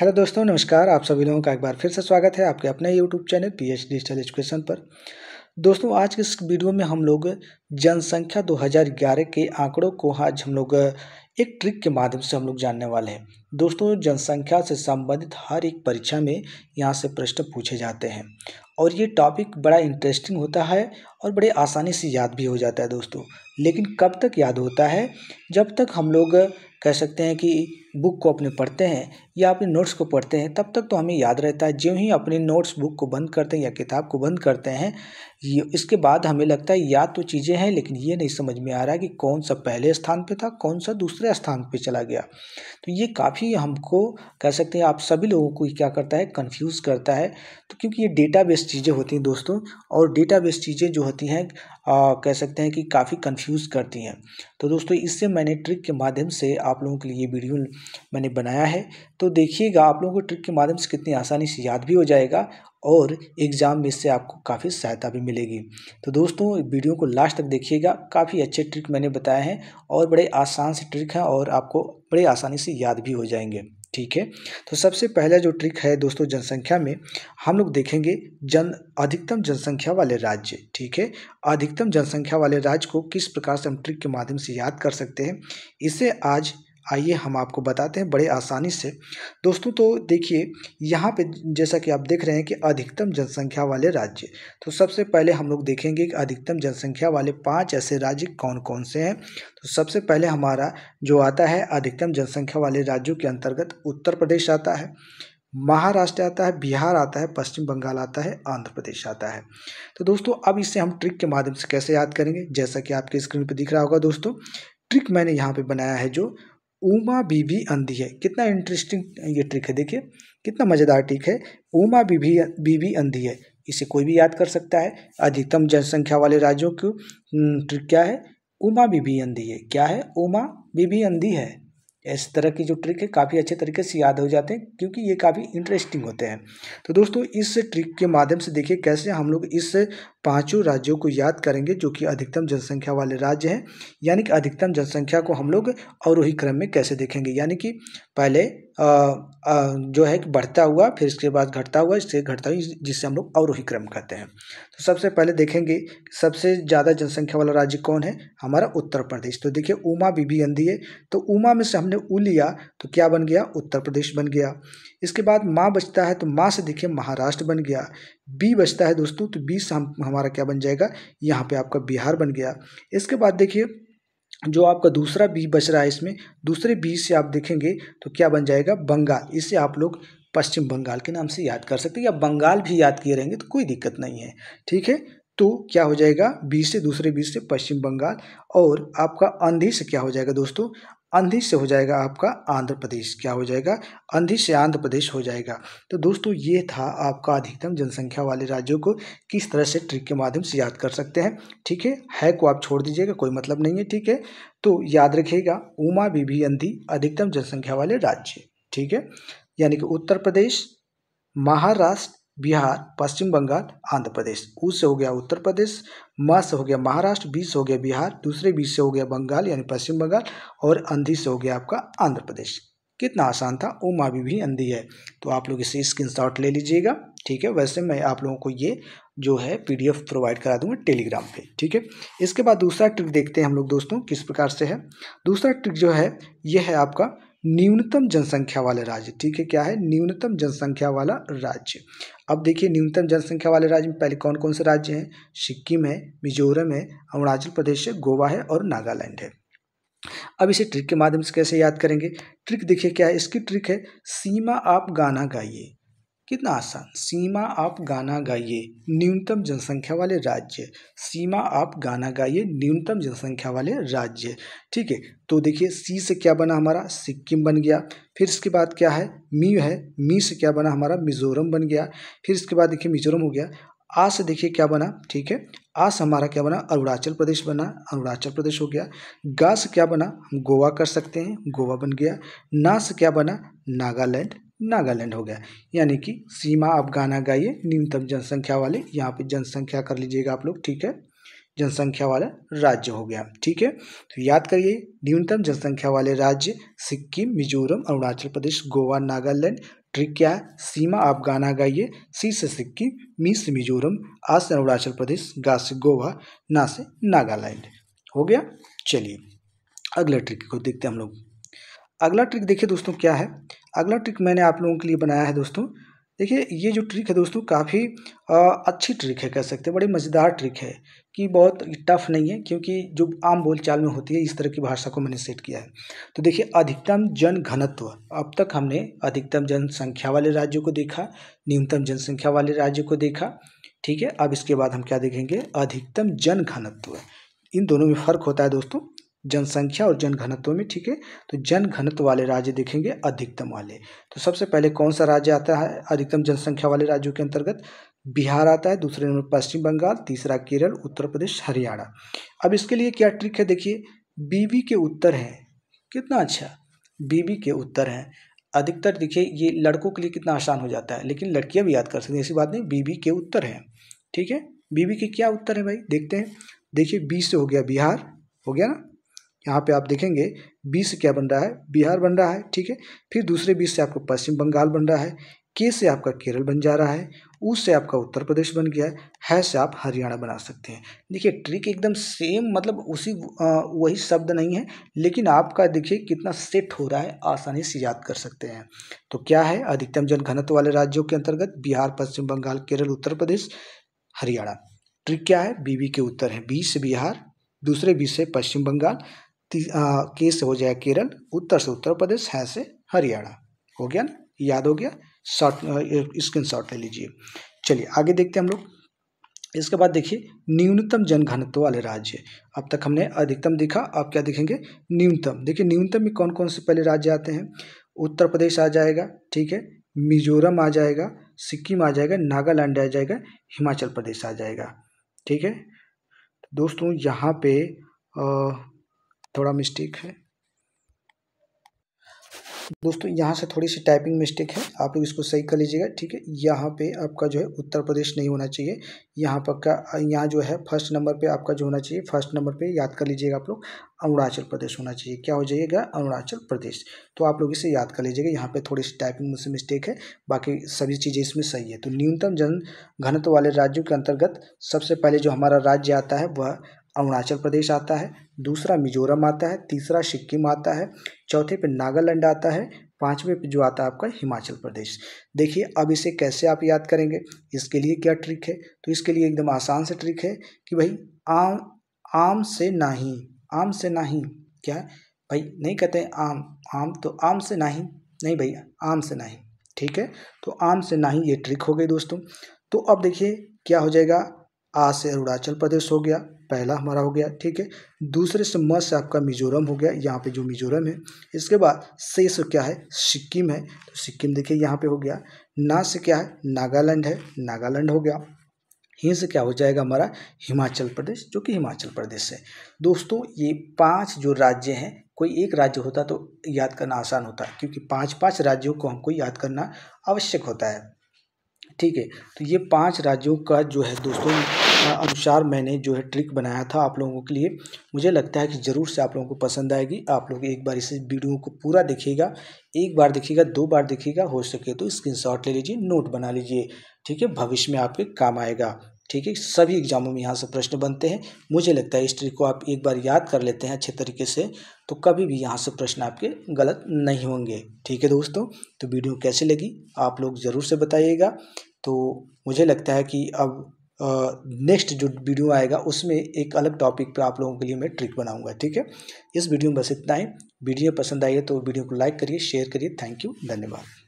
hello दोस्तों नमस्कार आप सभी लोगों का एक बार फिर से स्वागत है आपके अपने YouTube channel P H digital education पर दोस्तों आज के इस वीडियो में हम लोग जनसंख्या 2011 के आंकड़ों को आज हम लोग एक ट्रिक के माध्यम से हम लोग जानने वाले हैं दोस्तों जनसंख्या से संबंधित हर एक परीक्षा में यहाँ से प्रश्न पूछे जाते हैं और ये टॉपिक बड़ा इंटरेस्टिंग होता है और बड़े आसानी से याद भी हो जाता है दोस्तों लेकिन कब तक याद होता है जब तक हम लोग कह सकते हैं कि बुक को अपने पढ़ते हैं या अपने नोट्स को पढ़ते हैं तब तक तो हमें याद रहता है ज्यों ही अपने नोट्स बुक को बंद करते हैं या किताब को बंद करते हैं ये इसके बाद हमें लगता है याद तो चीज़ें हैं लेकिन ये नहीं समझ में आ रहा कि कौन सा पहले स्थान पे था कौन सा दूसरे स्थान पे चला गया तो ये काफ़ी हमको कह सकते हैं आप सभी लोगों को क्या करता है कन्फ्यूज़ करता है तो क्योंकि ये डेटाबेस चीज़ें होती हैं दोस्तों और डेटाबेस चीज़ें जो होती हैं कह सकते हैं कि काफ़ी कन्फ्यूज़ करती हैं तो दोस्तों इससे मैंने ट्रिक के माध्यम से आप लोगों के लिए वीडियो मैंने बनाया है तो देखिएगा आप लोगों को ट्रिक के माध्यम से कितनी आसानी से याद भी हो जाएगा और एग्ज़ाम में इससे आपको काफ़ी सहायता भी मिलेगी तो दोस्तों वीडियो को लास्ट तक देखिएगा काफ़ी अच्छे ट्रिक मैंने बताए हैं और बड़े आसान से ट्रिक हैं और आपको बड़े आसानी से याद भी हो जाएंगे ठीक है तो सबसे पहला जो ट्रिक है दोस्तों जनसंख्या में हम लोग देखेंगे जन अधिकतम जनसंख्या वाले राज्य ठीक है अधिकतम जनसंख्या वाले राज्य को किस प्रकार से हम ट्रिक के माध्यम से याद कर सकते हैं इसे आज आइए हम आपको बताते हैं बड़े आसानी से दोस्तों तो देखिए यहाँ पे जैसा कि आप देख रहे हैं कि अधिकतम जनसंख्या वाले राज्य तो सबसे पहले हम लोग देखेंगे कि अधिकतम जनसंख्या वाले पाँच ऐसे राज्य कौन कौन से हैं तो सबसे पहले हमारा जो आता है अधिकतम जनसंख्या वाले राज्यों के अंतर्गत उत्तर प्रदेश आता है महाराष्ट्र आता है बिहार आता है पश्चिम बंगाल आता है आंध्र प्रदेश आता है तो दोस्तों अब इसे हम ट्रिक के माध्यम से कैसे याद करेंगे जैसा कि आपके स्क्रीन पर दिख रहा होगा दोस्तों ट्रिक मैंने यहाँ पे बनाया है जो उमा बीबी अंधी है कितना इंटरेस्टिंग ये ट्रिक है देखिए कितना मज़ेदार ट्रिक है उमा बीबी बीबी अंधी है इसे कोई भी याद कर सकता है अधिकतम जनसंख्या वाले राज्यों को ट्रिक हम्म, क्या है उमा बीबी अंधी है क्या है उमा बीबी अंधी है इस तरह की जो ट्रिक है काफ़ी अच्छे तरीके से याद हो जाते हैं क्योंकि ये काफ़ी इंटरेस्टिंग होते हैं तो दोस्तों इस ट्रिक के माध्यम से देखिए कैसे हम लोग इस पांचों राज्यों को याद करेंगे जो कि अधिकतम जनसंख्या वाले राज्य हैं यानी कि अधिकतम जनसंख्या को हम लोग वही क्रम में कैसे देखेंगे यानी कि पहले आ, आ, जो है कि बढ़ता हुआ फिर इसके बाद घटता हुआ इससे घटता हुआ जिससे हम लोग वही क्रम कहते हैं तो सबसे पहले देखेंगे सबसे ज़्यादा जनसंख्या वाला राज्य कौन है हमारा उत्तर प्रदेश तो देखिए उमा बीबी अंधी है तो उमा में से हमने ऊ लिया तो क्या बन गया उत्तर प्रदेश बन गया इसके बाद माँ बचता है तो माँ से देखिए महाराष्ट्र बन गया बी बचता है दोस्तों तो बी से हम हमारा क्या बन जाएगा यहाँ पे आपका बिहार बन गया इसके बाद देखिए जो आपका दूसरा बी बच रहा है इसमें दूसरे बी से आप देखेंगे तो क्या बन जाएगा बंगाल इसे आप लोग पश्चिम बंगाल के नाम से याद कर सकते हैं या बंगाल भी याद किए रहेंगे तो कोई दिक्कत नहीं है ठीक है तो क्या हो जाएगा बीच से दूसरे बीच से पश्चिम बंगाल और आपका अंधी से क्या हो जाएगा दोस्तों अंधी से हो जाएगा आपका आंध्र प्रदेश क्या हो जाएगा अंधी से आंध्र प्रदेश हो जाएगा तो दोस्तों ये था आपका अधिकतम जनसंख्या वाले राज्यों को किस तरह से ट्रिक के माध्यम से याद कर सकते हैं ठीक है है को आप छोड़ दीजिएगा कोई मतलब नहीं है ठीक है तो याद रखिएगा उमा बीबी अंधी अधिकतम जनसंख्या वाले राज्य ठीक है यानी कि उत्तर प्रदेश महाराष्ट्र बिहार पश्चिम बंगाल आंध्र प्रदेश ऊ से हो गया उत्तर प्रदेश म से हो गया महाराष्ट्र बी से हो गया बिहार दूसरे बी से हो गया बंगाल यानी पश्चिम बंगाल और अंधी से हो गया आपका आंध्र प्रदेश कितना आसान था ओ मावी भी अंधी है तो आप लोग इसे शॉट ले लीजिएगा ठीक है वैसे मैं आप लोगों को ये जो है पीडीएफ प्रोवाइड करा दूंगा टेलीग्राम पे ठीक है इसके बाद दूसरा ट्रिक देखते हैं हम लोग दोस्तों किस प्रकार से है दूसरा ट्रिक जो है ये है आपका न्यूनतम जनसंख्या वाला राज्य ठीक है क्या है न्यूनतम जनसंख्या वाला राज्य अब देखिए न्यूनतम जनसंख्या वाले राज्य में पहले कौन कौन से राज्य हैं सिक्किम है मिजोरम है अरुणाचल प्रदेश है गोवा है और नागालैंड है अब इसे ट्रिक के माध्यम से कैसे याद करेंगे ट्रिक देखिए क्या है इसकी ट्रिक है सीमा आप गाना गाइए कितना आसान सीमा आप गाना गाइए न्यूनतम जनसंख्या वाले राज्य सीमा आप गाना गाइए न्यूनतम जनसंख्या वाले राज्य ठीक है तो देखिए सी से क्या बना हमारा सिक्किम बन गया फिर इसके बाद क्या है मी है मी से क्या बना हमारा मिजोरम बन गया फिर इसके बाद देखिए मिजोरम हो गया आ से देखिए क्या बना ठीक है आ से हमारा क्या बना अरुणाचल प्रदेश बना अरुणाचल प्रदेश हो गया गा से क्या बना हम गोवा कर सकते हैं गोवा बन गया ना से क्या बना नागालैंड नागालैंड हो गया यानी कि सीमा आप गाना गाइए न्यूनतम जनसंख्या वाले यहाँ पे जनसंख्या कर लीजिएगा आप लोग ठीक है जनसंख्या वाला राज्य हो गया ठीक है तो याद करिए न्यूनतम जनसंख्या वाले राज्य सिक्किम मिजोरम अरुणाचल प्रदेश गोवा नागालैंड ट्रिक क्या है सीमा आप गाना गाइए सी से सिक्किम मी से मिजोरम आ से अरुणाचल प्रदेश गा से गोवा ना से नागालैंड हो गया चलिए अगला ट्रिक को देखते हैं हम लोग अगला ट्रिक देखिए दोस्तों क्या है अगला ट्रिक मैंने आप लोगों के लिए बनाया है दोस्तों देखिए ये जो ट्रिक है दोस्तों काफ़ी अच्छी ट्रिक है कह सकते हैं बड़ी मज़ेदार ट्रिक है कि बहुत टफ नहीं है क्योंकि जो आम बोलचाल में होती है इस तरह की भाषा को मैंने सेट किया है तो देखिए अधिकतम जन घनत्व अब तक हमने अधिकतम जनसंख्या वाले राज्यों को देखा न्यूनतम जनसंख्या वाले राज्य को देखा ठीक है अब इसके बाद हम क्या देखेंगे अधिकतम जन घनत्व इन दोनों में फ़र्क होता है दोस्तों जनसंख्या और जनघनत्व में ठीक है तो जन वाले राज्य देखेंगे अधिकतम वाले तो सबसे पहले कौन सा राज्य आता है अधिकतम जनसंख्या वाले राज्यों के अंतर्गत बिहार आता है दूसरे नंबर पश्चिम बंगाल तीसरा केरल उत्तर प्रदेश हरियाणा अब इसके लिए क्या ट्रिक है देखिए बीबी के उत्तर हैं कितना अच्छा बीबी के उत्तर हैं अधिकतर देखिए ये लड़कों के लिए कितना आसान हो जाता है लेकिन लड़कियां भी याद कर सकती हैं ऐसी बात नहीं बीबी के उत्तर हैं ठीक है बीबी के क्या उत्तर है भाई देखते हैं देखिए बी से हो गया बिहार हो गया ना यहाँ पे आप देखेंगे बी से क्या बन रहा है बिहार बन रहा है ठीक है फिर दूसरे बी से आपको पश्चिम बंगाल बन रहा है के से आपका केरल बन जा रहा है ऊ से आपका उत्तर प्रदेश बन गया है है से आप हरियाणा बना सकते हैं देखिए ट्रिक एकदम सेम मतलब उसी वही शब्द नहीं है लेकिन आपका देखिए कितना सेट हो रहा है आसानी से याद कर सकते हैं तो क्या है अधिकतम जनघनत्व वाले राज्यों के अंतर्गत बिहार पश्चिम बंगाल केरल उत्तर प्रदेश हरियाणा ट्रिक क्या है बीबी के उत्तर है बी से बिहार दूसरे बी से पश्चिम बंगाल केस हो जाएगा केरल उत्तर से उत्तर प्रदेश है से हरियाणा हो गया ना याद हो गया शॉर्ट स्क्रीन शॉट ले लीजिए चलिए आगे देखते हैं हम लोग इसके बाद देखिए न्यूनतम जनघनत्व वाले राज्य अब तक हमने अधिकतम दिखा अब क्या देखेंगे न्यूनतम देखिए न्यूनतम में कौन कौन से पहले राज्य आते हैं उत्तर प्रदेश आ जाएगा ठीक है मिजोरम आ जाएगा सिक्किम आ जाएगा नागालैंड आ जाएगा हिमाचल प्रदेश आ जाएगा ठीक है दोस्तों यहाँ पे आ, थोड़ा मिस्टेक है दोस्तों यहाँ से थोड़ी सी टाइपिंग मिस्टेक है आप लोग इसको सही कर लीजिएगा ठीक है यहाँ पे आपका जो है उत्तर प्रदेश नहीं होना चाहिए यहाँ पर का यहाँ जो है फर्स्ट नंबर पे आपका जो होना चाहिए फर्स्ट नंबर पे याद कर लीजिएगा आप लोग अरुणाचल प्रदेश होना चाहिए क्या हो जाइएगा अरुणाचल प्रदेश तो आप लोग इसे याद कर लीजिएगा यहाँ पे थोड़ी सी टाइपिंग मुझसे मिस्टेक है बाकी सभी चीज़ें इसमें सही है तो न्यूनतम जन घनत्व वाले राज्यों के अंतर्गत सबसे पहले जो हमारा राज्य आता है वह अरुणाचल प्रदेश आता है दूसरा मिजोरम आता है तीसरा सिक्किम आता है चौथे पे नागालैंड आता है पाँचवें पे जो आता है आपका हिमाचल प्रदेश देखिए अब इसे कैसे आप याद करेंगे इसके लिए क्या ट्रिक है तो इसके लिए एकदम आसान से ट्रिक है कि भाई आम आम से नाहीं आम से नाहीं क्या है भाई नहीं कहते आम आम तो आम से ही नहीं भैया आम से ही ठीक है तो आम से ही ये ट्रिक हो गई दोस्तों तो अब देखिए क्या हो जाएगा आ से अरुणाचल प्रदेश हो गया पहला हमारा हो गया ठीक है दूसरे से म से आपका मिजोरम हो गया यहाँ पे जो मिजोरम है इसके बाद से से क्या है सिक्किम है तो सिक्किम देखिए यहाँ पे हो गया ना से क्या है नागालैंड है नागालैंड हो गया यहीं से क्या हो जाएगा हमारा हिमाचल प्रदेश जो कि हिमाचल प्रदेश है दोस्तों ये पाँच जो राज्य हैं कोई एक राज्य होता तो याद करना आसान होता है क्योंकि पाँच पाँच राज्यों को हमको याद करना आवश्यक होता है ठीक है तो ये पांच राज्यों का जो है दोस्तों अनुसार मैंने जो है ट्रिक बनाया था आप लोगों के लिए मुझे लगता है कि ज़रूर से आप लोगों को पसंद आएगी आप लोग एक बार इस वीडियो को पूरा देखिएगा एक बार देखिएगा दो बार देखिएगा हो सके तो स्क्रीनशॉट ले लीजिए नोट बना लीजिए ठीक है भविष्य में आपके काम आएगा ठीक है सभी एग्जामों में यहाँ से प्रश्न बनते हैं मुझे लगता है इस ट्रिक को आप एक बार याद कर लेते हैं अच्छे तरीके से तो कभी भी यहाँ से प्रश्न आपके गलत नहीं होंगे ठीक है दोस्तों तो वीडियो कैसे लगी आप लोग ज़रूर से बताइएगा तो मुझे लगता है कि अब नेक्स्ट जो वीडियो आएगा उसमें एक अलग टॉपिक पर आप लोगों के लिए मैं ट्रिक बनाऊंगा ठीक है इस वीडियो में बस इतना ही वीडियो पसंद आई है तो वीडियो को लाइक करिए शेयर करिए थैंक यू धन्यवाद